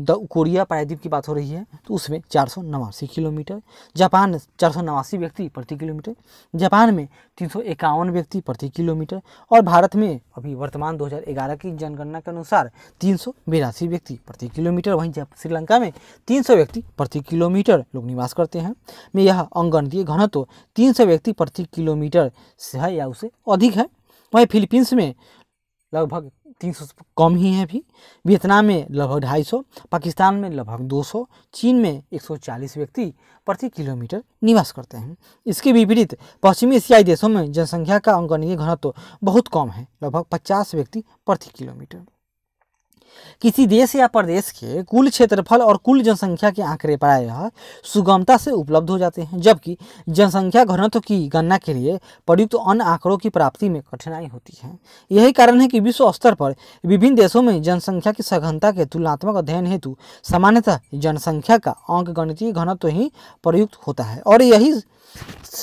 द कोरिया प्रायद्वीप की बात हो रही है तो उसमें चार सौ नवासी किलोमीटर जापान चार सौ नवासी व्यक्ति प्रति किलोमीटर जापान में तीन सौ इक्यावन व्यक्ति प्रति किलोमीटर और भारत में अभी वर्तमान 2011 की जनगणना के अनुसार तीन सौ बिरासी व्यक्ति प्रति किलोमीटर वहीं श्रीलंका में तीन सौ व्यक्ति प्रति किलोमीटर लोग निवास करते हैं में यह अंगणतीय घनत्व तीन सौ व्यक्ति प्रति किलोमीटर से है या उससे अधिक है वहीं फिलीपींस में लगभग तीन सौ कम ही है अभी वियतनाम में लगभग ढाई सौ पाकिस्तान में लगभग दो सौ चीन में एक सौ चालीस व्यक्ति प्रति किलोमीटर निवास करते हैं इसके विपरीत पश्चिमी एशियाई देशों में जनसंख्या का अंकनीय घनत्व तो बहुत कम है लगभग पचास व्यक्ति प्रति किलोमीटर किसी देश या प्रदेश के कुल क्षेत्रफल और कुल जनसंख्या के आंकड़े प्रायः सुगमता से उपलब्ध हो जाते हैं जबकि जनसंख्या घनत्व की गणना के लिए प्रयुक्त अन्य आंकड़ों की प्राप्ति में कठिनाई होती है यही कारण है कि विश्व स्तर पर विभिन्न देशों में जनसंख्या की सघनता के तुलनात्मक अध्ययन हेतु सामान्यतः जनसंख्या का अंक गणितीय घनत्व ही प्रयुक्त होता है और यही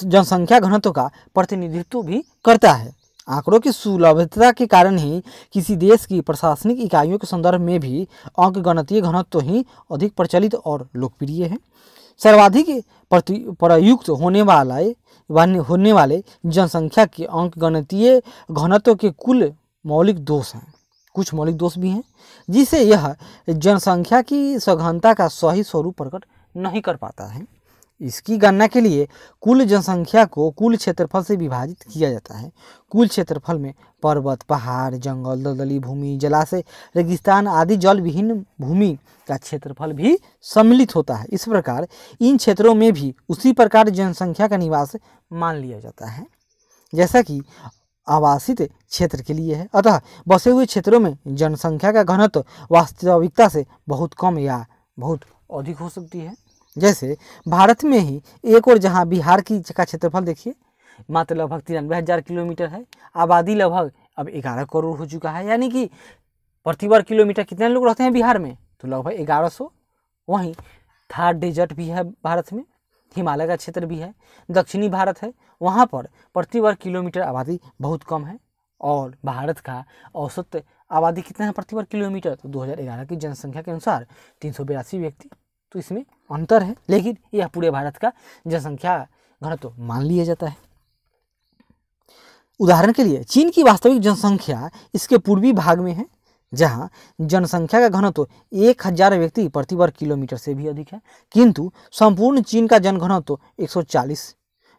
जनसंख्या घनत्व का प्रतिनिधित्व भी करता है आंकड़ों की सुलभता के कारण ही किसी देश की प्रशासनिक इकाइयों के संदर्भ में भी अंक गणतीय घनत्व तो ही अधिक प्रचलित और लोकप्रिय है सर्वाधिक प्रयुक्त होने वाले होने वाले जनसंख्या के अंक गणतीय घनत्व के कुल मौलिक दोष हैं कुछ मौलिक दोष भी हैं जिसे यह जनसंख्या की सघनता का सही स्वरूप प्रकट नहीं कर पाता है इसकी गणना के लिए कुल जनसंख्या को कुल क्षेत्रफल से विभाजित किया जाता है कुल क्षेत्रफल में पर्वत पहाड़ जंगल दलदली भूमि जलाशय रेगिस्तान आदि जल विहीन भूमि का क्षेत्रफल भी सम्मिलित होता है इस प्रकार इन क्षेत्रों में भी उसी प्रकार जनसंख्या का निवास मान लिया जाता है जैसा कि आवासित क्षेत्र के लिए है अतः बसे हुए क्षेत्रों में जनसंख्या का घनत्व वास्तविकता से बहुत कम या बहुत अधिक हो सकती है जैसे भारत में ही एक और जहाँ बिहार की का क्षेत्रफल देखिए मात्र लगभग तिरानवे हज़ार किलोमीटर है आबादी लगभग अब ग्यारह करोड़ हो चुका है यानी कि प्रति वर्ग किलोमीटर कितने लोग रहते हैं बिहार में तो लगभग ग्यारह सौ वहीं थार डेजर्ट भी है भारत में हिमालय का क्षेत्र भी है दक्षिणी भारत है वहाँ पर प्रति वर्ग किलोमीटर आबादी बहुत कम है और भारत का औसत आबादी कितना है प्रति वर्ग किलोमीटर तो ग्यारह की जनसंख्या के अनुसार तीन व्यक्ति तो इसमें अंतर है लेकिन यह पूरे भारत का जनसंख्या घनत्व मान लिया जाता है उदाहरण के लिए चीन की वास्तविक जनसंख्या इसके पूर्वी भाग में है जहाँ जनसंख्या का घनत्व एक हजार व्यक्ति प्रति वर्ग किलोमीटर से भी अधिक है किंतु संपूर्ण चीन का जनघनत्व 140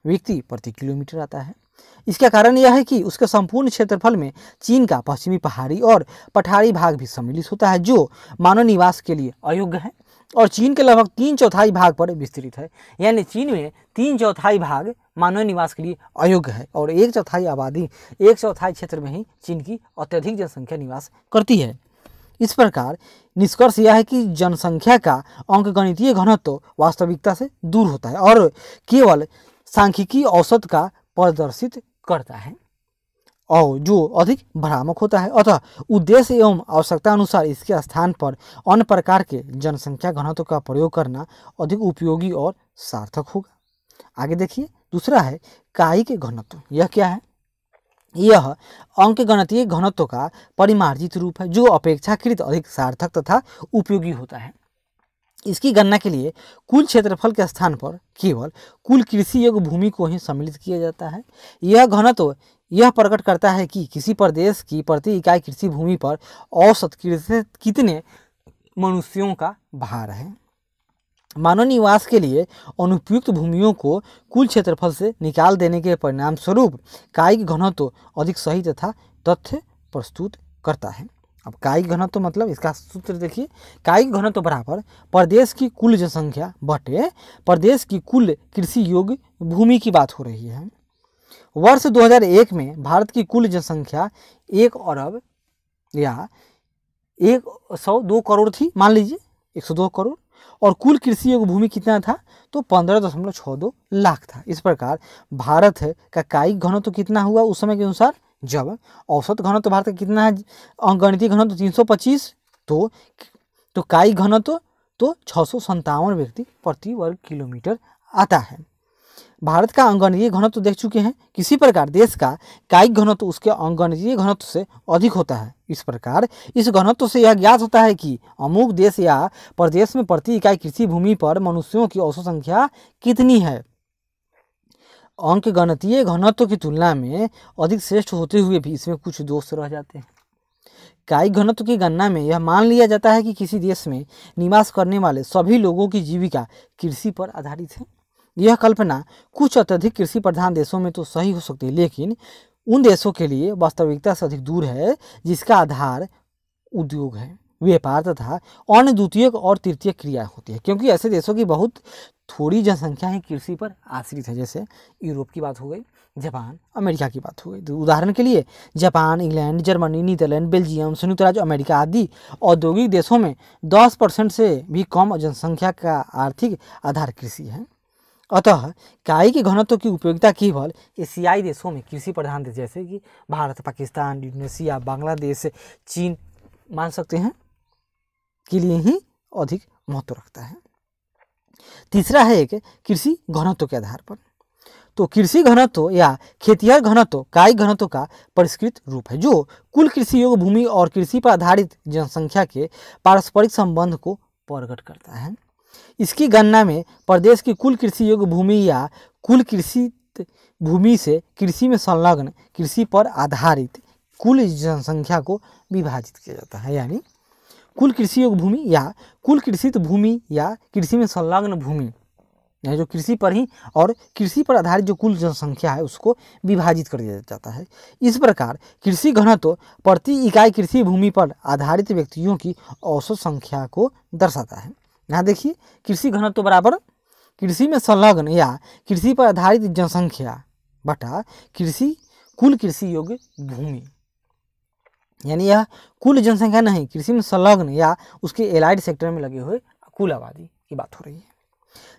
व्यक्ति प्रति किलोमीटर आता है इसका कारण यह है कि उसके संपूर्ण क्षेत्रफल में चीन का पश्चिमी पहाड़ी और पठारी भाग भी सम्मिलित होता है जो मानव निवास के लिए अयोग्य है और चीन के लगभग तीन चौथाई भाग पर विस्तृत है यानी चीन में तीन चौथाई भाग मानव निवास के लिए अयोग्य है और एक चौथाई आबादी एक चौथाई क्षेत्र में ही चीन की अत्यधिक जनसंख्या निवास करती है इस प्रकार निष्कर्ष यह है कि जनसंख्या का अंकगणितीय घनत्व वास्तविकता से दूर होता है और केवल सांख्यिकी औसत का प्रदर्शित करता है और जो अधिक भ्रामक होता है अतः उद्देश्य एवं आवश्यकता अनुसार इसके स्थान पर अन्य प्रकार के जनसंख्या घनत्व का प्रयोग करना अधिक उपयोगी और सार्थक होगा आगे देखिए दूसरा है कायिक घनत्व यह क्या है यह अंक गणतीय घनत्व का परिमार्जित रूप है जो अपेक्षाकृत अधिक सार्थक तथा उपयोगी होता है इसकी गणना के लिए कुल क्षेत्रफल के स्थान पर केवल कुल कृषि योग्य भूमि को ही सम्मिलित किया जाता है यह घनत्व यह प्रकट करता है कि किसी प्रदेश की प्रति इकाई कृषि भूमि पर औसत कितने मनुष्यों का भार है मानव निवास के लिए अनुपयुक्त भूमियों को कुल क्षेत्रफल से निकाल देने के परिणाम स्वरूप कायिक घनत्व अधिक सही तथा तथ्य प्रस्तुत करता है अब कायिक घनत्व मतलब इसका सूत्र देखिए कायिक घनत्व बराबर प्रदेश की कुल जनसंख्या बटे प्रदेश की कुल कृषि योग्य भूमि की बात हो रही है वर्ष 2001 में भारत की कुल जनसंख्या एक अरब या एक सौ दो करोड़ थी मान लीजिए एक सौ दो करोड़ और कुल कृषि योग्य भूमि कितना था तो पंद्रह दशमलव छः दो लाख था इस प्रकार भारत का कायिक घनत्व तो कितना हुआ उस समय के अनुसार जब औसत घनत्व तो भारत का कितना है गणितीय घनत्व तीन सौ पच्चीस तो तो कायिक घनत्व तो, तो छः सौ संतावन व्यक्ति प्रति वर्ग किलोमीटर आता है भारत का अंगणीय घनत्व देख चुके हैं किसी प्रकार देश का कायिक घनत्व उसके अंगणीय घनत्व से अधिक होता है इस प्रकार इस घनत्व से यह ज्ञात होता है कि अमुक देश या प्रदेश में प्रति इकाई कृषि भूमि पर मनुष्यों की औसत संख्या कितनी है अंक गणतीय घनत्व की तुलना में अधिक श्रेष्ठ होते हुए भी इसमें कुछ दोष रह जाते हैं कायिक घनत्व की गणना में यह मान लिया जाता है कि किसी देश में निवास करने वाले सभी लोगों की जीविका कृषि पर आधारित है यह कल्पना कुछ अत्यधिक कृषि प्रधान देशों में तो सही हो सकती है लेकिन उन देशों के लिए वास्तविकता से अधिक दूर है जिसका आधार उद्योग है व्यापार तथा अन्य द्वितीय और तृतीय क्रिया होती है क्योंकि ऐसे देशों की बहुत थोड़ी जनसंख्या ही कृषि पर आश्रित है जैसे यूरोप की बात हो गई जापान अमेरिका की बात हो गई तो उदाहरण के लिए जापान इंग्लैंड जर्मनी नीदरलैंड बेल्जियम संयुक्त राज्य अमेरिका आदि औद्योगिक देशों में 10 परसेंट से भी कम जनसंख्या का आर्थिक आधार कृषि है अतः काई के घनत्व की उपयोगिता केवल एशियाई देशों में कृषि प्रधान देश जैसे कि भारत पाकिस्तान इंडोनेशिया बांग्लादेश चीन मान सकते हैं के लिए ही अधिक महत्व रखता है तीसरा है एक कृषि घनत्व के आधार पर तो कृषि घनत्व या खेतिहर घनत्व काय घनत्व का परिष्कृत रूप है जो कुल कृषि योग्य भूमि और कृषि पर आधारित जनसंख्या के पारस्परिक संबंध को प्रकट करता है इसकी गणना में प्रदेश की कुल कृषि योग्य भूमि या कुल कृषि भूमि से कृषि में संलग्न कृषि पर आधारित कुल जनसंख्या को विभाजित किया जाता है यानी कुल कृषि योग्य भूमि या कुल कृषित भूमि या कृषि में संलग्न भूमि यानी जो कृषि पर ही और कृषि पर आधारित जो कुल जनसंख्या है उसको विभाजित कर दिया जाता है इस प्रकार कृषि घनत्व प्रति इकाई कृषि भूमि पर आधारित व्यक्तियों की औसत संख्या को दर्शाता है यहाँ देखिए कृषि घनत्व तो बराबर कृषि में संलग्न या कृषि पर आधारित जनसंख्या बटा कृषि कुल कृषि योग्य भूमि यानी यह कुल जनसंख्या नहीं कृषि में संलग्न या उसके एलाइड सेक्टर में लगे हुए कुल आबादी की बात हो रही है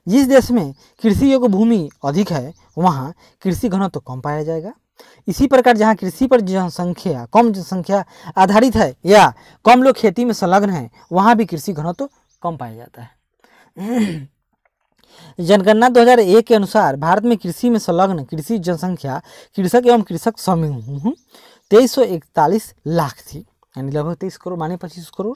जिस देश में कृषि योग्य भूमि अधिक है वहाँ कृषि घनत्व तो कम पाया जाएगा इसी प्रकार जहाँ कृषि पर जनसंख्या कम जनसंख्या आधारित है या कम लोग खेती में संलग्न है वहाँ भी कृषि घनत्व तो कम पाया जाता है जनगणना 2001 के अनुसार भारत में कृषि में संलग्न कृषि जनसंख्या कृषक एवं कृषक समूह हम्म, तेईस सौ इकतालीस लाख थी यानी लगभग तेईस करोड़ माने पच्चीस करोड़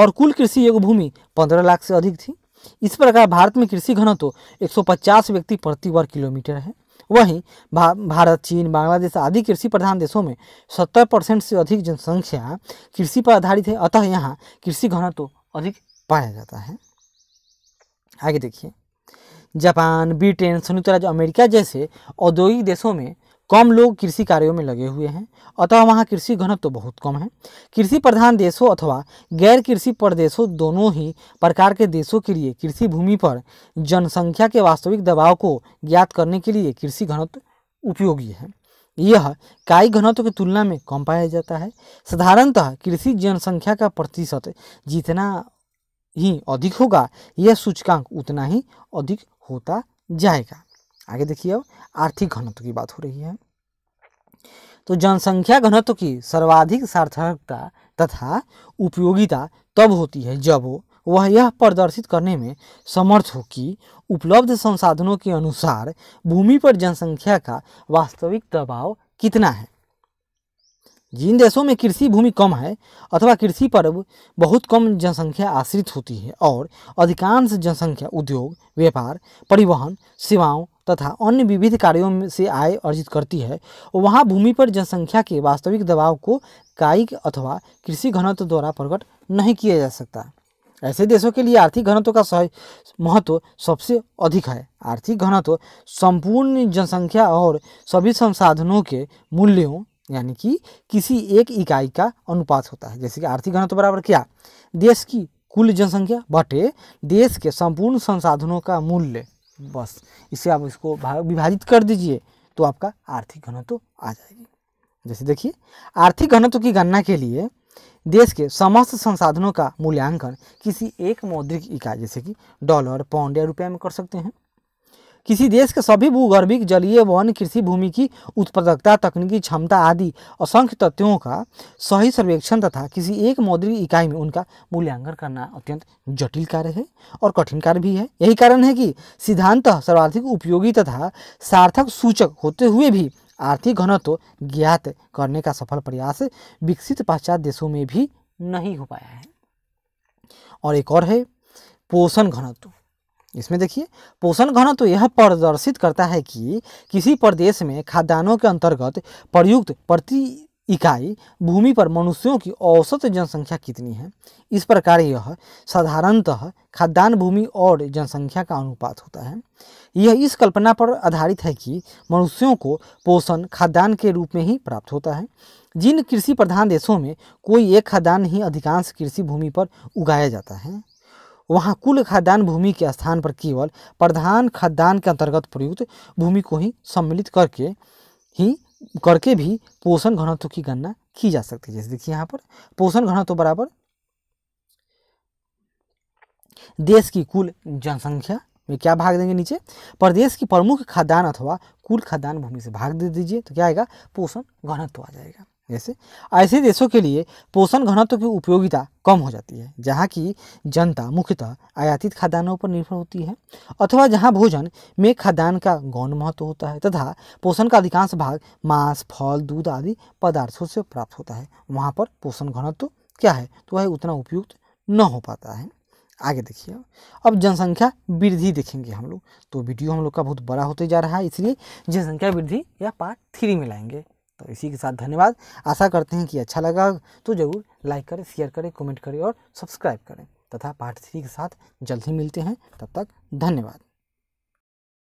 और कुल कृषि योग भूमि पंद्रह लाख से अधिक थी इस प्रकार भारत में कृषि घनत्व 150 व्यक्ति प्रति वर्ग किलोमीटर है वहीं भा, भारत चीन बांग्लादेश आदि कृषि प्रधान देशों में 70 परसेंट से अधिक जनसंख्या कृषि पर आधारित है अतः यहाँ कृषि घनत्व अधिक पाया जाता है आगे देखिए जापान ब्रिटेन संयुक्त राज्य अमेरिका जैसे औद्योगिक देशों में कम लोग कृषि कार्यों में लगे हुए हैं अतः वहाँ कृषि घनत्व तो बहुत कम है कृषि प्रधान देशों अथवा गैर कृषि प्रदेशों दोनों ही प्रकार के देशों के लिए कृषि भूमि पर जनसंख्या के वास्तविक दबाव को ज्ञात करने के लिए कृषि घनत्व तो उपयोगी है यह काई घनत्व की तुलना में कम पाया जाता है साधारणतः कृषि जनसंख्या का प्रतिशत जितना ही अधिक होगा यह सूचकांक उतना ही अधिक होता जाएगा आगे देखिए अब आर्थिक घनत्व की बात हो रही है तो जनसंख्या घनत्व की सर्वाधिक सार्थकता तथा उपयोगिता तब होती है जब वह यह प्रदर्शित करने में समर्थ हो कि उपलब्ध संसाधनों के अनुसार भूमि पर जनसंख्या का वास्तविक दबाव कितना है जिन देशों में कृषि भूमि कम है अथवा कृषि पर बहुत कम जनसंख्या आश्रित होती है और अधिकांश जनसंख्या उद्योग व्यापार परिवहन सेवाओं तथा अन्य विविध कार्यों से आय अर्जित करती है वहाँ भूमि पर जनसंख्या के वास्तविक दबाव को कायिक अथवा कृषि घनत्व द्वारा प्रकट नहीं किया जा सकता ऐसे देशों के लिए आर्थिक घनत्व का महत्व सबसे अधिक है आर्थिक घनत्व संपूर्ण जनसंख्या और सभी संसाधनों के मूल्यों यानी कि किसी एक इकाई का अनुपात होता है जैसे कि आर्थिक घनत्व बराबर क्या देश की कुल जनसंख्या बटे देश के संपूर्ण संसाधनों का मूल्य बस इसे आप इसको विभाजित कर दीजिए तो आपका आर्थिक घनत्व आ जाएगी जैसे देखिए आर्थिक घनत्व की गणना के लिए देश के समस्त संसाधनों का मूल्यांकन किसी एक मौद्रिक इकाई जैसे कि डॉलर पाउंड या रुपया में कर सकते हैं किसी देश के सभी भूगर्भिक जलीय वन कृषि भूमि की उत्पादकता तकनीकी क्षमता आदि असंख्य तथ्यों का सही सर्वेक्षण तथा किसी एक मौद्रिक इकाई में उनका मूल्यांकन करना अत्यंत जटिल कार्य है और कठिन कार्य भी है यही कारण है कि सिद्धांत सर्वाधिक उपयोगी तथा सार्थक सूचक होते हुए भी आर्थिक घनत्व ज्ञात करने का सफल प्रयास विकसित पाश्चात्य देशों में भी नहीं हो पाया है और एक और है पोषण घनत्व इसमें देखिए पोषण घन तो यह प्रदर्शित करता है कि किसी प्रदेश में खाद्यान्नों के अंतर्गत प्रयुक्त प्रति इकाई भूमि पर मनुष्यों की औसत जनसंख्या कितनी है इस प्रकार यह साधारणतः खाद्यान्न भूमि और जनसंख्या का अनुपात होता है यह इस कल्पना पर आधारित है कि मनुष्यों को पोषण खाद्यान्न के रूप में ही प्राप्त होता है जिन कृषि प्रधान देशों में कोई एक खाद्यान्न ही अधिकांश कृषि भूमि पर उगाया जाता है वहाँ कुल खाद्यान्न भूमि के स्थान पर केवल प्रधान खाद्यान्न के अंतर्गत प्रयुक्त भूमि को ही सम्मिलित करके ही करके भी पोषण घनत्व की गणना की जा सकती है जैसे देखिए यहाँ पर पोषण घनत्व बराबर देश की कुल जनसंख्या में क्या भाग देंगे नीचे प्रदेश की प्रमुख खाद्यान्न अथवा कुल खाद्यान्न भूमि से भाग दे दीजिए तो क्या आएगा पोषण घनत्व आ जाएगा जैसे ऐसे देशों के लिए पोषण घनत्व की उपयोगिता कम हो जाती है जहाँ की जनता मुख्यतः आयातित खाद्यान्नों पर निर्भर होती है अथवा जहाँ भोजन में खाद्यान्न का गौण महत्व होता है तथा पोषण का अधिकांश भाग मांस फल दूध आदि पदार्थों से प्राप्त होता है वहाँ पर पोषण घनत्व क्या है तो वह उतना उपयुक्त न हो पाता है आगे देखिए अब जनसंख्या वृद्धि देखेंगे हम लोग तो वीडियो हम लोग का बहुत बड़ा होते जा रहा है इसलिए जनसंख्या वृद्धि या पार्ट थ्री में लाएंगे तो इसी के साथ धन्यवाद आशा करते हैं कि अच्छा लगा तो ज़रूर लाइक करें शेयर करें कमेंट करें और सब्सक्राइब करें तथा पार्ट थ्री के साथ जल्द ही मिलते हैं तब तक धन्यवाद